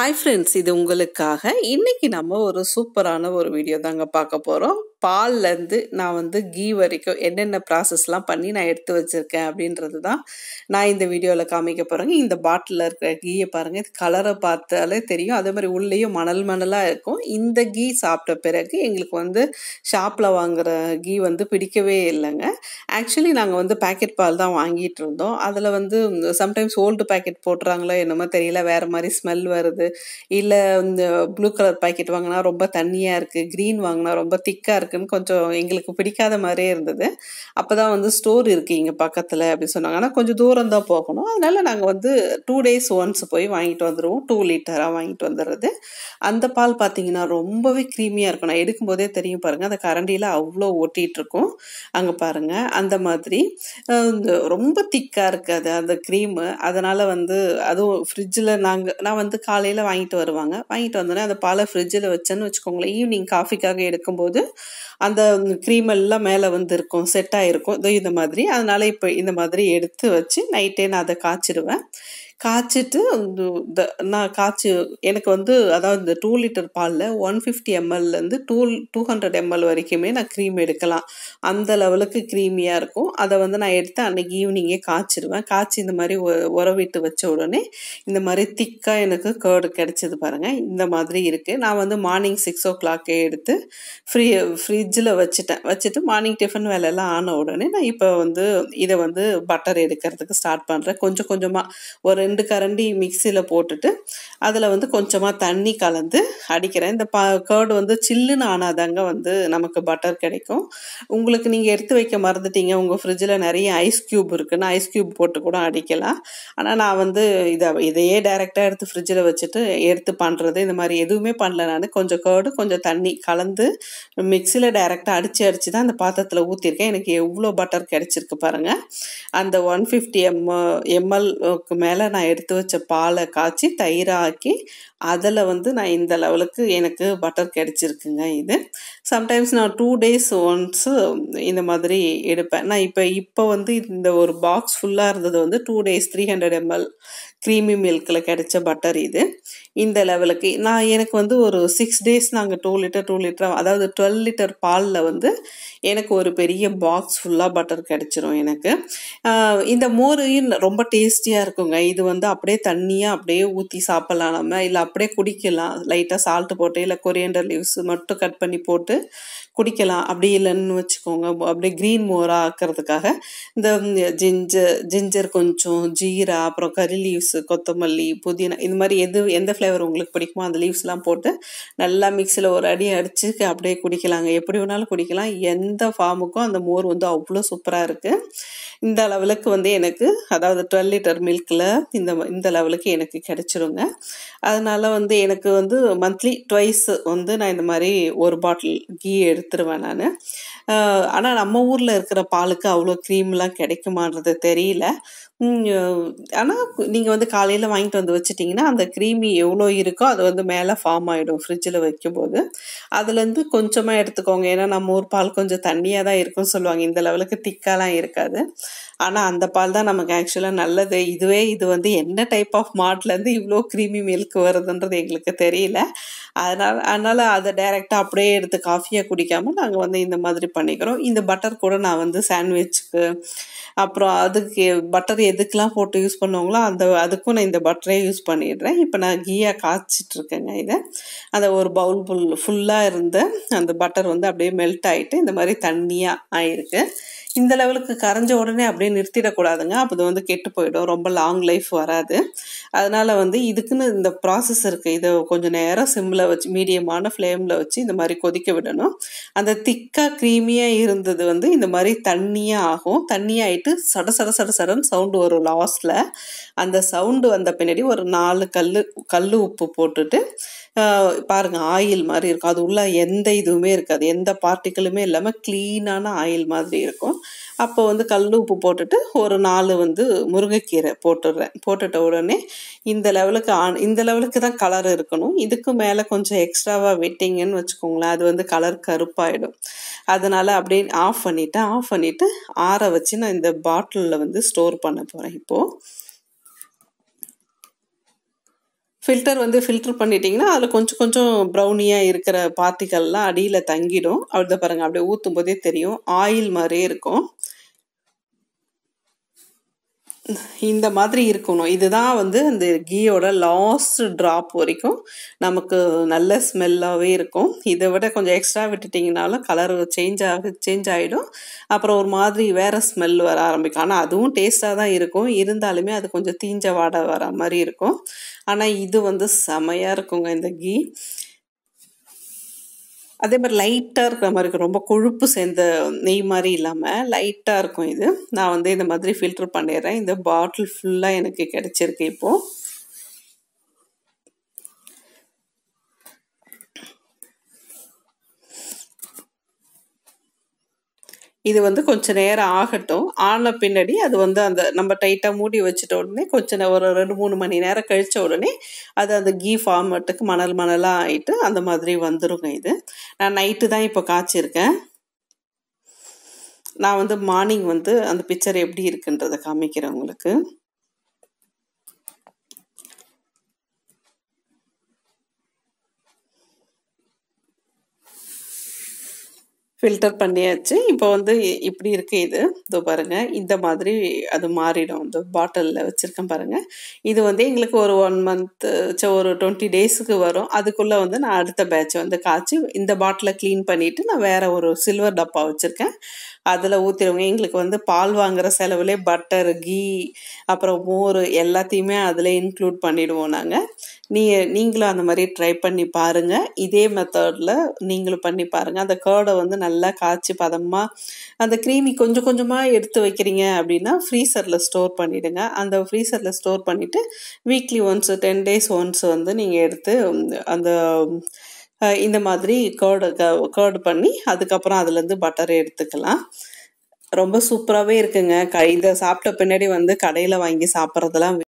hi friends இது உங்களுக்காக இன்னைக்கு நம்ம ஒரு சூப்பரான ஒரு வீடியோ தாங்க பார்க்க போகிறோம் பால்லேருந்து நான் வந்து கீ வரைக்கும் என்னென்ன ப்ராசஸ்லாம் பண்ணி நான் எடுத்து வச்சுருக்கேன் அப்படின்றது தான் நான் இந்த வீடியோவில் காமிக்க போகிறேங்க இந்த பாட்டிலில் இருக்கிற கீயை பாருங்கள் இது கலரை பார்த்தாலே தெரியும் அதே மாதிரி உள்ளேயும் மணல் மணலாக இருக்கும் இந்த கீ சாப்பிட்ட பிறகு எங்களுக்கு வந்து ஷாப்பில் வாங்குகிற கீ வந்து பிடிக்கவே இல்லைங்க ஆக்சுவலி நாங்கள் வந்து பேக்கெட் பால் தான் வாங்கிட்டு இருந்தோம் அதில் வந்து சம்டைம்ஸ் ஓல்டு பேக்கெட் போட்டுறாங்களோ என்னமோ தெரியல வேறு மாதிரி ஸ்மெல் வருது இல்லை இந்த ப்ளூ கலர் பாக்கெட் வாங்கினா ரொம்ப தண்ணியாக இருக்குது க்ரீன் வாங்கினா ரொம்ப திக்காக இருக்குதுன்னு கொஞ்சம் எங்களுக்கு பிடிக்காத மாதிரியே இருந்தது அப்போ தான் வந்து ஸ்டோர் இருக்குது இங்கே பக்கத்தில் அப்படின்னு சொன்னாங்க ஆனால் கொஞ்சம் தூரம் தான் போகணும் அதனால் நாங்கள் வந்து டூ டேஸ் ஒன்ஸ் போய் வாங்கிட்டு வந்துடுவோம் டூ லிட்டராக வாங்கிட்டு வந்துடுறது அந்த பால் பார்த்தீங்கன்னா ரொம்பவே க்ரீமியாக இருக்கும் நான் எடுக்கும்போதே தெரியும் பாருங்கள் அந்த கரண்டியில் அவ்வளோ ஓட்டிகிட்ருக்கும் அங்கே பாருங்கள் அந்த மாதிரி ரொம்ப திக்காக இருக்காது அந்த க்ரீமு அதனால் வந்து அதுவும் ஃப்ரிட்ஜில் நாங்கள் நான் வந்து காலையில் கடையில் வாங்கிட்டு வருவாங்க வாங்கிட்டு வந்தோடனே அந்த பாலை ஃப்ரிட்ஜில் வச்சேன்னு வச்சுக்கோங்களேன் ஈவினிங் காஃபிக்காக எடுக்கும்போது அந்த க்ரீம் எல்லாம் மேலே வந்து இருக்கும் செட் ஆகிருக்கும் இதோ இந்த மாதிரி அதனால் இப்போ இந்த மாதிரி எடுத்து வச்சு நைட்டே நான் அதை காய்ச்சிடுவேன் காய்ச்சிட்டு நான் காய்ச்சி எனக்கு வந்து அதாவது இந்த டூ லிட்டர் பாலில் ஒன் ஃபிஃப்டி எம்எல்லேருந்து டூ டூ ஹண்ட்ரட் எம்எல் வரைக்குமே நான் க்ரீம் எடுக்கலாம் அந்த லெவலுக்கு க்ரீமியாக இருக்கும் அதை வந்து நான் எடுத்து அன்றைக்கி ஈவினிங்கே காய்ச்சிடுவேன் காய்ச்சி இந்த மாதிரி உரவிட்டு வச்ச உடனே இந்த மாதிரி திக்காக எனக்கு கேர்டு கிடச்சிது பாருங்கள் இந்த மாதிரி இருக்குது நான் வந்து மார்னிங் சிக்ஸ் ஓ கிளாக்கே எடுத்து ஃப்ரீ ஃப்ரிட்ஜில் வச்சுட்டேன் வச்சுட்டு மார்னிங் டிஃபன் வேலையெல்லாம் ஆன உடனே நான் இப்போ வந்து இதை வந்து பட்டர் எடுக்கிறதுக்கு ஸ்டார்ட் பண்ணுறேன் கொஞ்சம் கொஞ்சமாக ஒரு ரெண்டு கரண்டி மிக்சியில் போட்டுட்டு அதில் வந்து கொஞ்சமாக தண்ணி கலந்து அடிக்கிறேன் இந்த ப கேர்டு வந்து சில்லுன்னு ஆனாதாங்க வந்து நமக்கு பட்டர் கிடைக்கும் உங்களுக்கு நீங்கள் எடுத்து வைக்க மறந்துட்டீங்க உங்கள் ஃப்ரிட்ஜில் நிறைய ஐஸ் க்யூப் இருக்குன்னு ஐஸ் க்யூப் போட்டு கூட அடிக்கலாம் ஆனால் நான் வந்து இதை இதையே டைரெக்டாக எடுத்து ஃப்ரிட்ஜில் வச்சுட்டு எடுத்து பண்ணுறது இந்த மாதிரி எதுவுமே பண்ணல நான் கொஞ்சம் கேர்டு கொஞ்சம் தண்ணி கலந்து மிக்சியில் டைரெக்டாக அடித்து அடித்து தான் அந்த பாத்திரத்தில் ஊற்றிருக்கேன் எனக்கு எவ்வளோ பட்டர் கிடச்சிருக்கு பாருங்கள் அந்த ஒன் ஃபிஃப்டி எம் எம்எல்க்கு மேலே நான் நான் எடுத்து வச்ச பாலை காய்ச்சி தயிராக்கி அதில் வந்து நான் இந்த லெவலுக்கு எனக்கு பட்டர் கிடச்சிருக்குங்க இது சம்டைம்ஸ் நான் டூ டேஸ் ஒன்ஸு இந்த மாதிரி எடுப்பேன் நான் இப்போ இப்போ வந்து இந்த ஒரு பாக்ஸ் ஃபுல்லாக இருந்தது வந்து two days three hundred ML creamy மில்கில் கிடைச்ச பட்டர் இது இந்த லெவலுக்கு நான் எனக்கு வந்து ஒரு சிக்ஸ் டேஸ் நாங்கள் டூ லிட்டர் டூ லிட்டர் அதாவது டுவெல் லிட்டர் பாலில் வந்து எனக்கு ஒரு பெரிய பாக்ஸ் ஃபுல்லாக பட்டர் கிடச்சிரும் எனக்கு இந்த மோரையும் ரொம்ப டேஸ்டியாக இருக்குங்க இது வந்து அப்படியே தண்ணியாக அப்படியே ஊற்றி சாப்பிட்லாம் நம்ம இல்லை அப்படியே குடிக்கலாம் லைட்டாக சால்ட்டு போட்டு இல்லை கொரியண்டர் லீவ்ஸ் மட்டும் கட் பண்ணி போட்டு குடிக்கலாம் அப்படி இல்லைன்னு வச்சுக்கோங்க அப்படியே க்ரீன் மோராக ஆக்கிறதுக்காக இந்த ஜிஞ்சர் ஜிஞ்சர் கொஞ்சம் ஜீரா அப்புறம் கறி லீவ்ஸ் லீவ்ஸு கொத்தமல்லி புதினா இந்த மாதிரி எது எந்த ஃப்ளேவர் உங்களுக்கு பிடிக்குமோ அந்த லீவ்ஸ்லாம் போட்டு நல்லா மிக்சியில் ஒரு அடி அடித்து அப்படியே குடிக்கலாங்க எப்படி வேணாலும் குடிக்கலாம் எந்த ஃபார்முக்கும் அந்த மோர் வந்து அவ்வளோ சூப்பராக இருக்குது இந்த லெவலுக்கு வந்து எனக்கு அதாவது டுவெல் லிட்டர் மில்கில் இந்த இந்த லெவலுக்கு எனக்கு கிடச்சிருங்க அதனால் வந்து எனக்கு வந்து மந்த்லி ட்வைஸ் வந்து நான் இந்த மாதிரி ஒரு பாட்டில் கீ எடுத்துருவேன் நான் ஆனால் நம்ம ஊரில் இருக்கிற பாலுக்கு அவ்வளோ க்ரீம்லாம் கிடைக்குமான்றது தெரியல ஆனால் நீங்கள் வந்து காலையில் வாங்கிட்டு வந்து வச்சுட்டிங்கன்னா அந்த க்ரீமி எவ்வளோ இருக்கோ அது வந்து மேலே ஃபார்ம் ஆகிடும் ஃப்ரிட்ஜில் வைக்கும்போது அதுலேருந்து கொஞ்சமாக எடுத்துக்கோங்க ஏன்னா நம்ம ஊர் பால் கொஞ்சம் தண்ணியாக தான் இருக்கும்னு சொல்லுவாங்க இந்த லெவலுக்கு திக்காலாம் இருக்காது ஆனால் அந்த பால் தான் நமக்கு ஆக்சுவலாக நல்லது இதுவே இது வந்து என்ன டைப் ஆஃப் மாட்லேருந்து இவ்வளோ க்ரீமி மில்க் வருதுன்றது எங்களுக்கு தெரியல அதனால் அதனால் அதை டைரெக்டாக அப்படியே எடுத்து காஃபியாக குடிக்காமல் நாங்கள் வந்து இந்த மாதிரி பண்ணிக்கிறோம் இந்த பட்டர் கூட நான் வந்து சாண்ட்விச்சுக்கு அப்புறம் அதுக்கு பட்டர் எதுக்கெலாம் போட்டு யூஸ் பண்ணுவாங்களோ அந்த அதுக்கும் நான் இந்த பட்டரே யூஸ் பண்ணிடுறேன் இப்போ நான் கீயாக காய்ச்சிட்ருக்கேங்க இதை அந்த ஒரு பவுல் ஃபுல் ஃபுல்லாக இருந்து அந்த பட்டர் வந்து அப்படியே மெல்ட் ஆகிட்டு இந்த மாதிரி தண்ணியாக ஆயிருக்கு இந்த லெவலுக்கு கரைஞ்ச உடனே அப்படியே நிறுத்திடக்கூடாதுங்க அப்போ இது வந்து கெட்டு போயிடும் ரொம்ப லாங் லைஃப் வராது அதனால் வந்து இதுக்குன்னு இந்த ப்ராசஸ் இருக்குது இதை கொஞ்சம் நேரம் சிம்மில் வச்சு மீடியமான ஃப்ளேமில் வச்சு இந்த மாதிரி கொதிக்க விடணும் அந்த திக்காக க்ரீமியாக இருந்தது வந்து இந்த மாதிரி தண்ணியாக ஆகும் தண்ணியாகிட்டு சட சட சட சடன்னு சவுண்டு வரும் லாஸ்டில் அந்த சவுண்டு வந்த பின்னாடி ஒரு நாலு கல் கல் உப்பு போட்டுட்டு பாருங்கள் ஆயில் மாதிரி இருக்கும் அது உள்ள எந்த இதுவுமே இருக்காது எந்த பார்ட்டிக்கலுமே இல்லாமல் க்ளீனான ஆயில் மாதிரி இருக்கும் அப்போ வந்து கல் உப்பு போட்டுட்டு ஒரு நாலு வந்து முருங்கைக்கீரை போட்டுடுறேன் போட்டுட்ட உடனே இந்த லெவலுக்கு ஆன் இந்த லெவலுக்கு தான் கலர் இருக்கணும் இதுக்கு மேலே கொஞ்சம் எக்ஸ்ட்ராவாக விட்டிங்கன்னு வச்சுக்கோங்களேன் அது வந்து கலர் கருப்பாயிடும் அதனால் அப்படியே ஆஃப் பண்ணிவிட்டு ஆஃப் பண்ணிவிட்டு ஆற வச்சு நான் இந்த பாட்டிலில் வந்து ஸ்டோர் பண்ண போகிறேன் இப்போது ஃபில்டர் வந்து ஃபில்டர் பண்ணிட்டீங்கன்னா அதில் கொஞ்சம் கொஞ்சம் ப்ரௌனியாக இருக்கிற பார்ட்டிகல்லாம் அடியில் தங்கிடும் அப்படிதான் பாருங்கள் அப்படியே ஊற்றும் போதே தெரியும் ஆயில் மாதிரியே இருக்கும் இந்த மாதிரி இருக்கணும் இதுதான் வந்து அந்த கீயோட லாஸ்ட் ட்ராப் வரைக்கும் நமக்கு நல்ல ஸ்மெல்லாகவே இருக்கும் இதை விட கொஞ்சம் எக்ஸ்ட்ரா விட்டுட்டிங்கனாலும் கலர் சேஞ்ச் ஆக சேஞ்ச் ஆகிடும் அப்புறம் ஒரு மாதிரி வேறு ஸ்மெல் வர ஆரம்பிக்கும் ஆனால் அதுவும் டேஸ்ட்டாக தான் இருக்கும் இருந்தாலுமே அது கொஞ்சம் தீஞ்ச வாடை வர மாதிரி இருக்கும் ஆனால் இது வந்து செமையாக இருக்குங்க இந்த கீ அதே மாதிரி லைட்டாக இருக்கிற மாதிரி இருக்கும் ரொம்ப கொழுப்பு சேர்ந்த நெய் மாதிரி இல்லாமல் லைட்டாக இருக்கும் இது நான் வந்து இந்த மாதிரி ஃபில்டர் பண்ணிடுறேன் இந்த பாட்டில் ஃபுல்லாக எனக்கு கிடச்சிருக்கு இப்போது இது வந்து கொஞ்சம் நேரம் ஆகட்டும் ஆன பின்னாடி அது வந்து அந்த நம்ம டைட்டாக மூடி வச்சுட்ட உடனே கொஞ்சம் ஒரு ரெண்டு மூணு மணி நேரம் கழித்த உடனே அது அந்த கீ ஃபார்மேட்டுக்கு மணல் மணலாக ஆகிட்டு அந்த மாதிரி வந்துருங்க இது நான் நைட்டு தான் இப்போ காய்ச்சிருக்கேன் நான் வந்து மார்னிங் வந்து அந்த பிக்சர் எப்படி இருக்குன்றதை காமிக்கிறேன் உங்களுக்கு ஃபில்டர் பண்ணியாச்சு இப்போ வந்து இப்படி இருக்குது இது இதோ பாருங்கள் இந்த மாதிரி அது மாறிடும் இந்த பாட்டிலில் வச்சுருக்கேன் பாருங்கள் இது வந்து எங்களுக்கு ஒரு ஒன் மந்த் ஒரு டுவெண்ட்டி டேஸுக்கு வரும் அதுக்குள்ளே வந்து நான் அடுத்த பேட்ச் வந்து காய்ச்சி இந்த பாட்டிலை க்ளீன் பண்ணிவிட்டு நான் வேறு ஒரு சில்வர் டப்பா வச்சுருக்கேன் அதில் ஊற்றிடுவோங்க எங்களுக்கு வந்து பால் வாங்குகிற செலவுலே பட்டர் கீ அப்புறம் மோர் எல்லாத்தையுமே அதில் இன்க்ளூட் பண்ணிவிடுவோம் நாங்கள் நீ நீங்களும் அந்த மாதிரி ட்ரை பண்ணி பாருங்கள் இதே மெத்தடில் நீங்களும் பண்ணி பாருங்கள் அந்த கேர்டை வந்து நல்லா காய்ச்சி பதமாக அந்த க்ரீமி கொஞ்சம் கொஞ்சமாக எடுத்து வைக்கிறீங்க அப்படின்னா ஃப்ரீசரில் ஸ்டோர் பண்ணிவிடுங்க அந்த ஃப்ரீசரில் ஸ்டோர் பண்ணிவிட்டு weekly once ten days once வந்து நீங்கள் எடுத்து அந்த இந்த மாதிரி கேர்டு கேர்டு பண்ணி அதுக்கப்புறம் அதுலேருந்து பட்டர் எடுத்துக்கலாம் ரொம்ப சூப்பராகவே இருக்குங்க க இதை சாப்பிட்ட பின்னாடி வந்து கடையில் வாங்கி சாப்பிட்றதெல்லாம்